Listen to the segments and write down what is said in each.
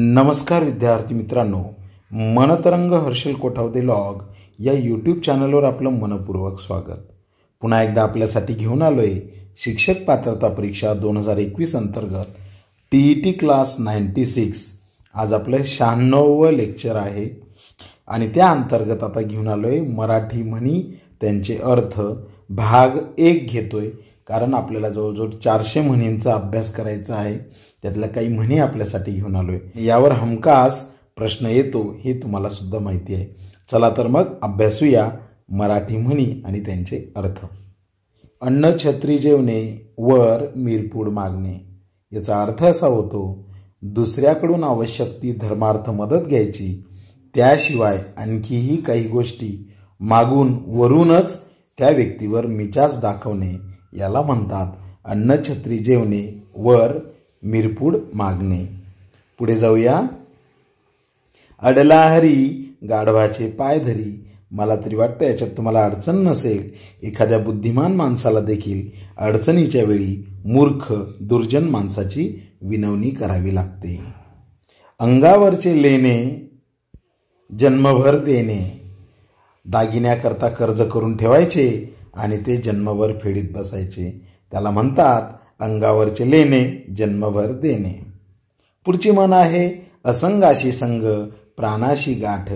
नमस्कार विद्यार्थी मित्रांनो मनतरंग हर्षल कोठावदे लॉग या यूट्यूब चॅनलवर आपलं मनपूर्वक स्वागत पुन्हा एकदा आपल्यासाठी घेऊन आलो आहे शिक्षक पात्रता परीक्षा दोन हजार एकवीस अंतर्गत T T class ninety six आज आपलं शहाण्णव लेक्चर आहे आणि त्या अंतर्गत आता घेऊन आलो आहे मराठी म्हणी त्यांचे अर्थ भाग एक घेतोय कारण आपल्याला जवळजवळ चारशे म्हणींचा अभ्यास करायचा आहे त्यातल्या काही म्हणी आपल्यासाठी घेऊन आलो आहे यावर हमखास प्रश्न येतो हे तुम्हाला सुद्धा माहिती आहे चला तर मग अभ्यासूया मराठी म्हणी आणि त्यांचे अर्थ अन्न छत्री जेवणे वर मिरपूड मागणे याचा अर्थ असा होतो दुसऱ्याकडून आवश्यक ती धर्मार्थ मदत घ्यायची त्याशिवाय आणखीही काही गोष्टी मागून वरूनच त्या व्यक्तीवर मिजाज दाखवणे याला म्हणतात अन्नछत्री जेवणे वर मिरपूड मागणे पुढे जाऊया अडला हरी गाढवाचे पाय धरी मला तरी वाटतं याच्यात तुम्हाला अडचण नसेल एखाद्या बुद्धिमान माणसाला देखील अडचणीच्या वेळी मूर्ख दुर्जन माणसाची विनवणी करावी लागते अंगावरचे लेणे जन्मभर देणे दागिन्याकरता कर्ज करून ठेवायचे आणि ते जन्मभर फेडीत बसायचे त्याला म्हणतात अंगावरचे लेणे जन्मभर देणे पुढची म्हण आहे असंगाशी संघ प्राणाशी गाठ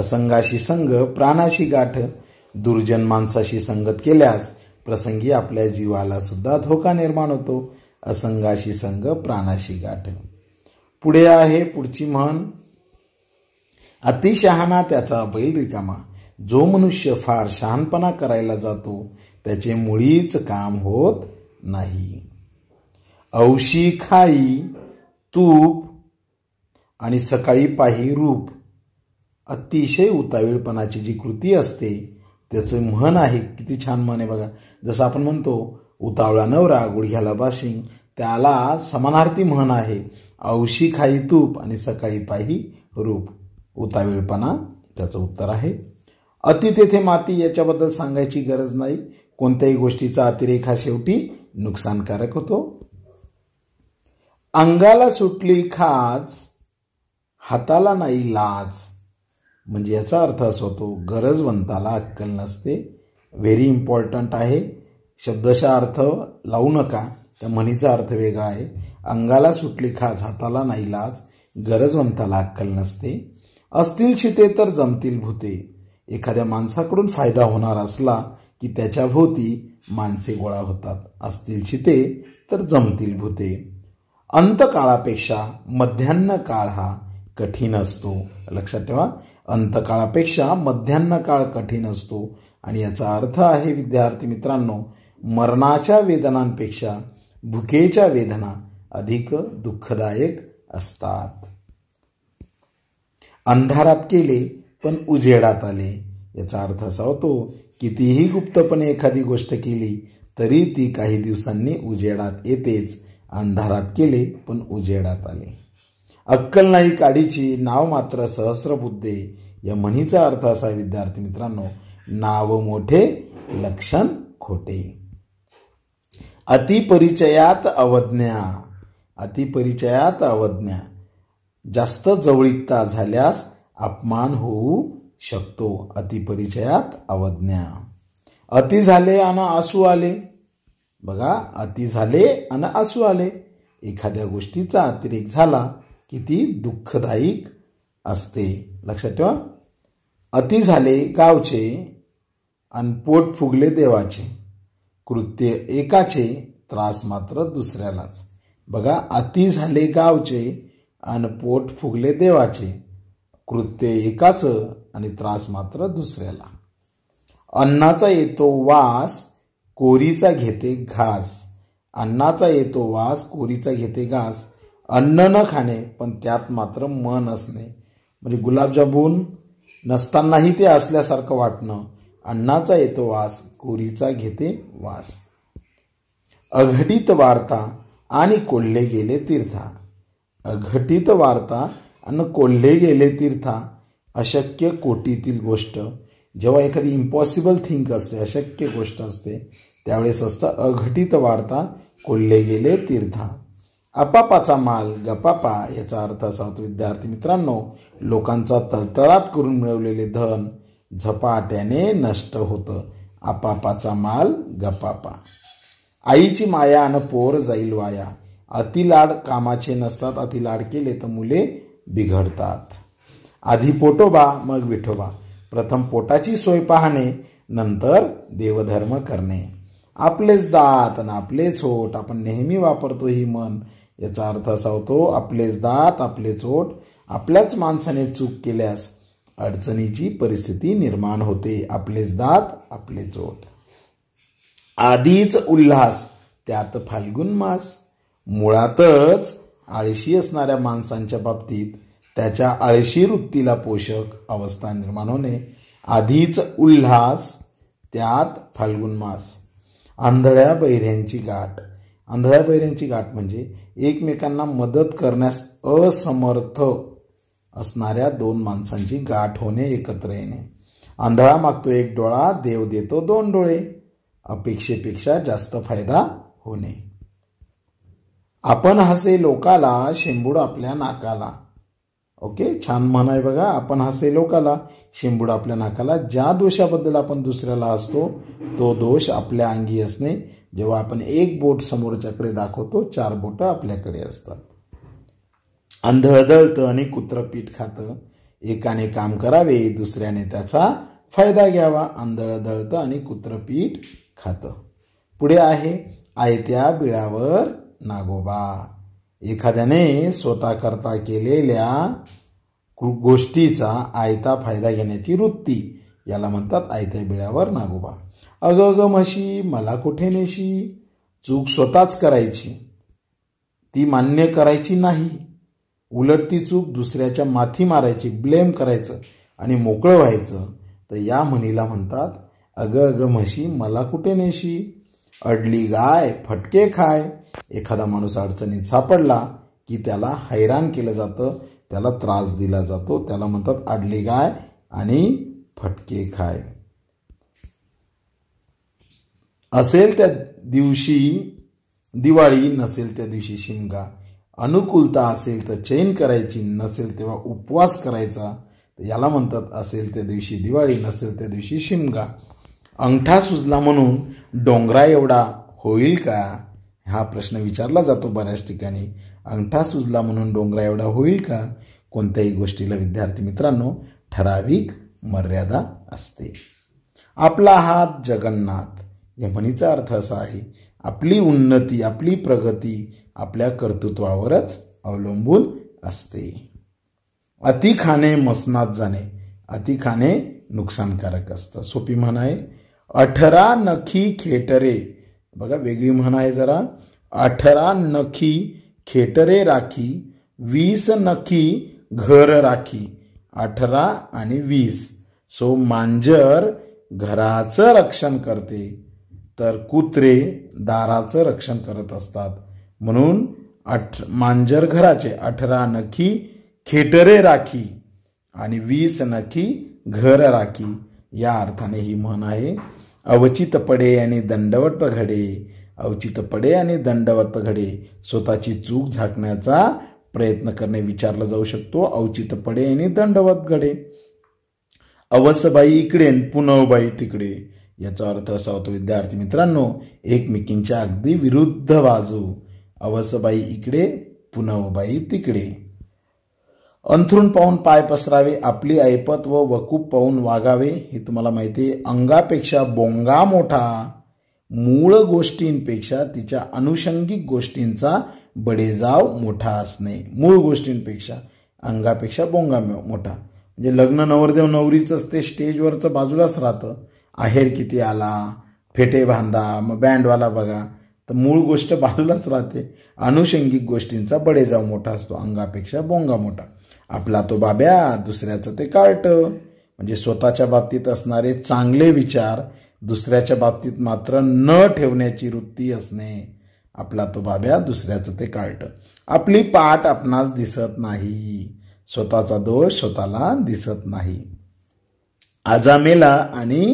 असंगाशी संघ प्राणाशी गाठ दुर्जन माणसाशी संगत केल्यास प्रसंगी आपल्या जीवाला सुद्धा धोका निर्माण होतो असंगाशी संघ प्राणाशी गाठ पुढे आहे पुढची म्हण अतिशहाणा त्याचा बैल रिकामा जो मनुष्य फार शहाणपणा करायला जातो त्याचे मुळीच काम होत नाही औशी खाई तूप आणि सकाळी पाही रूप अतिशय उतावीळपणाची जी कृती असते त्याचं म्हण आहे किती छान म्हण आहे बघा जसं आपण म्हणतो उतावळा नवरा गुडघ्याला बाशिंग त्याला समानार्थी म्हण आहे औशी खाई तूप आणि सकाळी पाही रूप उतावीळपणा त्याचं उत्तर आहे अति तेथे माती याच्याबद्दल सांगायची गरज नाही कोणत्याही गोष्टीचा अतिरेक हा शेवटी नुकसानकारक होतो अंगाला सुटली खाज हाताला नाही लाज म्हणजे याचा अर्थ असा होतो गरजवंताला अक्कल नसते व्हेरी इम्पॉर्टंट आहे शब्दशा अर्थ लावू नका त्या म्हणीचा अर्थ वेगळा आहे अंगाला सुटली खाज हाताला नाही लाज गरजवंताला अक्कल नसते असतील शिते तर जमतील भूते एखाद्या माणसाकडून फायदा होणार असला की त्याच्याभोवती माणसे गोळा होतात असतील शिते तर जमतील भूते अंतकाळापेक्षा मध्यान्ह काळ हा कठीण असतो लक्षात ठेवा अंतकाळापेक्षा मध्यान्ह काळ कठीण असतो आणि याचा अर्थ आहे विद्यार्थी मित्रांनो मरणाच्या वेदनांपेक्षा भुकेच्या वेदना अधिक दुःखदायक असतात अंधारात केले पण उजेडात आले याचा अर्थ असा होतो कितीही गुप्तपणे एखादी गोष्ट केली तरी ती काही दिवसांनी उजेडात येतेच अंधारात केले पण उजेडात आले अक्कल नाही काडीची नाव मात्र सहस्रबुद्धे या म्हणीचा अर्थ असा विद्यार्थी मित्रांनो नाव मोठे लक्षण खोटे अतिपरिचयात अवज्ञा अतिपरिचयात अवज्ञा जास्त जवळिकता झाल्यास अपमान होऊ शकतो अतिपरिचयात अवज्ञा अति झाले आणि आसू आले बघा अति झाले आणि आसू आले एखाद्या गोष्टीचा अतिरेक झाला की ती दुःखदायक असते लक्षात ठेवा अति झाले गावचे अन पोट फुगले देवाचे कृत्य एकाचे त्रास मात्र दुसऱ्यालाच बघा अति झाले गावचे आणि पोट फुगले देवाचे कृत्य एकाचं आणि त्रास मात्र दुसऱ्याला अन्नाचा येतो वास कोरीचा घेते घास अन्नाचा येतो वास कोरीचा घेते घास अन्न न खाणे पण त्यात मात्र मन असणे म्हणजे गुलाबजामून नसतानाही ते असल्यासारखं वाटणं अन्नाचा येतो वास कोरीचा घेते वास अघटित वार्ता आणि कोल्हे गेले तीर्था अघटित वार्ता अन्न कोल्हे गेले तीर्था अशक्य कोटीतील गोष्ट जेव्हा एखादी इम्पॉसिबल थिंक असते अशक्य गोष्ट असते त्यावेळेस असतं अघटित वार्ता कोल्हे गेले तीर्था अपापाचा माल गपापा याचा अर्थ असा होतो विद्यार्थी मित्रांनो लोकांचा तळतळाट करून मिळवलेले धन झपाट्याने नष्ट होतं आपापाचा माल गपापा आईची माया अन पोर जाईल वाया अतिलाड कामाचे नसतात अतिलाड केले तर मुले बिघडतात आधी पोटोबा मग विठोबा प्रथम पोटाची सोय पाहणे नंतर देवधर्म करणे आपलेच दात आणि आपलेच होट आपण नेहमी वापरतो ही मन याचा अर्थ असा होतो आपलेच दात आपलेच चोट आपल्याच माणसाने चूक केल्यास अडचणीची परिस्थिती निर्माण होते आपलेच दात आपलेच चोट आधीच उल्हास त्यात फाल्गुन मास मुळातच आळशी असणाऱ्या माणसांच्या बाबतीत त्याच्या आळशी वृत्तीला पोषक अवस्था निर्माण होणे आधीच उल्हास त्यात फाल्गुन मास आंधळ्या बैऱ्यांची गाठ आंधळ्या बैऱ्यांची गाठ म्हणजे एकमेकांना मदत करण्यास असमर्थ असणाऱ्या दोन माणसांची गाठ होणे एकत्र येणे आंधळा मागतो एक डोळा देव देतो दोन डोळे अपेक्षेपेक्षा जास्त फायदा होणे आपण हसे लोकाला शेंबूड आपल्या नाकाला ओके छान म्हण आहे बघा आपण हसे लोकाला शेंबूड आपल्या नाकाला ज्या दोषाबद्दल आपण दुसऱ्याला असतो तो दोष आपल्या अंगी असणे जेव्हा आपण एक बोट समोरच्याकडे दाखवतो चार बोट आपल्याकडे असतात अंध आणि कुत्र पीठ खातं एकाने काम करावे दुसऱ्याने त्याचा फायदा घ्यावा आंधळ दळतं आणि कुत्रपीठ खातं पुढे आहे आयत्या बिळावर नागोबा एखाद्याने स्वतःकरता केलेल्या गोष्टीचा आयता फायदा घेण्याची वृत्ती याला म्हणतात आयत्या बिळावर नागोबा अग अगं म्हशी मला कुठे नेशी चूक स्वतःच करायची ती मान्य करायची नाही उलट ती चूक दुसऱ्याच्या माथी मारायची ब्लेम करायचं आणि मोकळं व्हायचं तर या म्हणीला म्हणतात अग अग म्हशी मला कुठे नेशी अडली गाय फटके खाय एखादा माणूस अडचणीत सापडला की त्याला हैराण केलं जातं त्याला त्रास दिला जातो त्याला म्हणतात अडली गाय आणि फटके खाय असेल त्या दिवशी दिवाळी नसेल त्या दिवशी शिमगा अनुकूलता असेल तर चैन करायची नसेल तेव्हा उपवास करायचा याला म्हणतात असेल त्या दिवशी दिवाळी नसेल त्या दिवशी शिमगा अंगठा सुजला म्हणून डोंगरा एवढा होईल का हा प्रश्न विचारला जातो बऱ्याच ठिकाणी अंगठा सुजला म्हणून डोंगरा एवढा होईल का कोणत्याही गोष्टीला विद्यार्थी मित्रांनो ठराविक मर्यादा असते आपला हात जगन्नाथ या म्हणीचा अर्थ असा आहे आपली उन्नती आपली प्रगती आपल्या कर्तृत्वावरच अवलंबून असते अति खाणे मसनात जाणे अति खाणे नुकसानकारक असतं सोपी म्हण आहे अठरा नखी खेटरे बघा वेगळी म्हण आहे जरा अठरा नखी खेटरे राखी वीस नखी घर राखी अठरा आणि वीस सो मांजर घराचं रक्षण करते तर कुत्रे दाराचं रक्षण करत असतात म्हणून अठ मांजर घराचे अठरा नखी खेटरे राखी आणि वीस नखी घर राखी या अर्थाने ही म्हण आहे अवचित पडे आणि दंडवत घडे अवचित पडे आणि दंडवत घडे स्वतःची चूक झाकण्याचा प्रयत्न करणे विचारला जाऊ शकतो अवचित पडे आणि दंडवत घडे अवसबाई इकडे पुनवबाई तिकडे याचा अर्थ असा होतो विद्यार्थी मित्रांनो एकमेकींच्या अगदी विरुद्ध बाजू अवसबाई इकडे पुनवबाई तिकडे अंथरून पाहून पाय पसरावे आपली ऐपत व वकूप पाहून वागावे हे तुम्हाला माहिती आहे अंगापेक्षा बोंगा मोठा मूळ गोष्टींपेक्षा तिच्या अनुषंगिक गोष्टींचा बडेजाव मोठा असणे मूळ गोष्टींपेक्षा अंगापेक्षा बोंगा मोठा म्हणजे लग्न नवरदेव नवरीचंच ते स्टेजवरचं बाजूलाच राहतं आहेर किती आला फेटे बांधा मग बँडवाला बघा तर मूळ गोष्ट बाजूलाच राहते अनुषंगिक गोष्टींचा बडेजाव मोठा असतो अंगापेक्षा बोंगा मोठा आपला तो बाब्या दुसऱ्याचं ते कार्ट म्हणजे स्वतःच्या बाबतीत असणारे चांगले विचार दुसऱ्याच्या बाबतीत मात्र न ठेवण्याची वृत्ती असणे आपला तो बाब्या दुसऱ्याचं ते कार्ट आपली पाठ आपणास दिसत नाही स्वतःचा दोष स्वतःला दिसत नाही आजा मेला आणि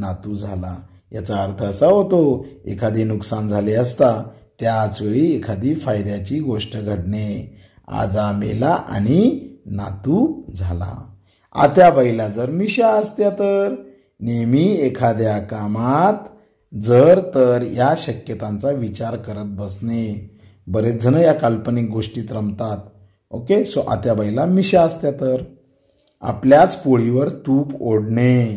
नातू झाला याचा अर्थ असा होतो एखादी नुकसान झाले असता त्याच वेळी एखादी फायद्याची गोष्ट घडणे आजा मेला आणि नातू झाला आत्याबाईला जर मिशा असत्या तर नेहमी एखाद्या कामात जर तर या शक्यतांचा विचार करत बसणे बरेच जण या काल्पनिक गोष्टीत रमतात ओके सो आत्याबाईला मिशा असत्या तर आपल्याच पोळीवर तूप ओढणे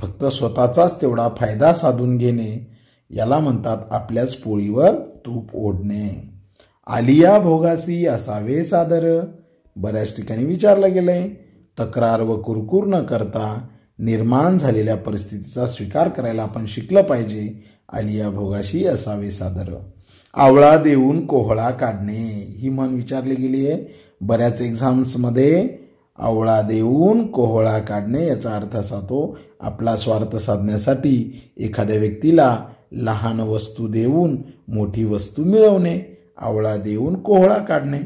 फक्त स्वतःचाच तेवढा फायदा साधून घेणे याला म्हणतात आपल्याच पोळीवर तूप ओढणे आलिया भोगासी असावे सादर बऱ्याच ठिकाणी विचारलं गेलं आहे तक्रार व कुरकुर न करता निर्माण झालेल्या परिस्थितीचा स्वीकार करायला आपण शिकलं पाहिजे आलिया भोगाशी असावे सादर आवळा देऊन कोहळा काढणे ही म्हण विचारली गेली आहे बऱ्याच एक्झाम्समध्ये आवळा देऊन कोहळा काढणे याचा अर्थ असा तो आपला स्वार्थ साधण्यासाठी एखाद्या व्यक्तीला लहान वस्तू देऊन मोठी वस्तू मिळवणे आवळा देऊन कोहळा काढणे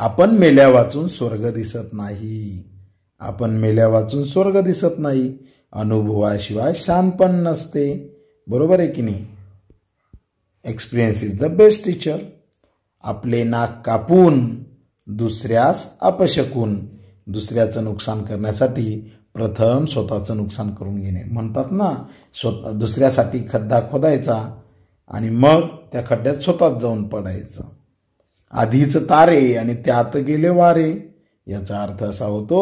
आपण मेल्या वाचून स्वर्ग दिसत नाही आपण मेल्या वाचून स्वर्ग दिसत नाही अनुभवाशिवाय शान पण नसते बरोबर आहे की नाही experience is the best teacher आपले नाक कापून दुसऱ्यास अपशकून दुसऱ्याचं नुकसान करण्यासाठी प्रथम स्वतःचं नुकसान करून घेणे म्हणतात ना स्वत दुसऱ्यासाठी खड्डा खोदायचा आणि मग त्या खड्ड्यात स्वतःच जाऊन पडायचं आधीच तारे आणि त्यात गेले वारे याचा अर्थ असा होतो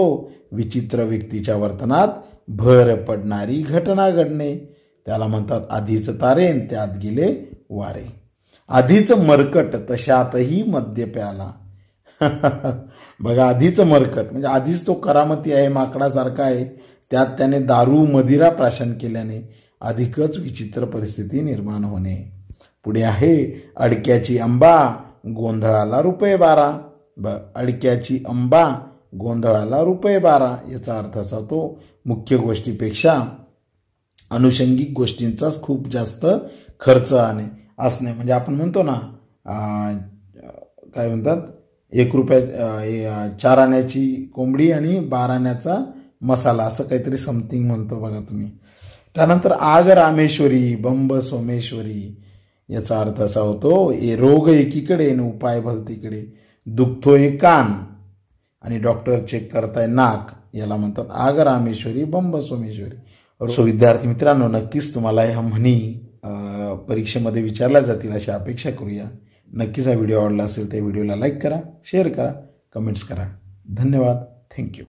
विचित्र व्यक्तीच्या वर्तनात भर पडणारी घटना घडणे त्याला म्हणतात आधीच तारे आणि त्यात गेले वारे आधीच मरकट तशातही मद्य प्याला बघा आधीच मरकट म्हणजे आधीच तो करामती आहे माकडासारखा आहे त्यात त्याने दारू मदिरा प्राशन केल्याने अधिकच विचित्र परिस्थिती निर्माण होणे पुढे आहे अडक्याची आंबा गोंधळाला रुपये बारा ब अडक्याची अंबा गोंधळाला रुपये बारा याचा अर्थ असा तो मुख्य गोष्टीपेक्षा अनुषंगिक गोष्टींचाच खूप जास्त खर्च आणे असणे म्हणजे आपण म्हणतो ना काय म्हणतात एक रुपया चार आण्याची कोंबडी आणि बाराण्याचा मसाला असं काहीतरी समथिंग म्हणतो बघा तुम्ही त्यानंतर आग रामेश्वरी बंब सोमेश्वरी याचा अर्थ असा होतो ए रोग एकीकडे आणि उपाय भरतीकडे दुखतोय कान आणि डॉक्टर चेक करताय नाक याला म्हणतात आग रामेश्वरी बंब सोमेश्वरी सो विद्यार्थी मित्रांनो नक्कीच तुम्हाला ह्या म्हणी परीक्षेमध्ये विचारल्या जातील अशी अपेक्षा करूया नक्कीच हा व्हिडिओ आवडला असेल तर व्हिडिओला लाईक करा शेअर करा कमेंट्स करा धन्यवाद थँक्यू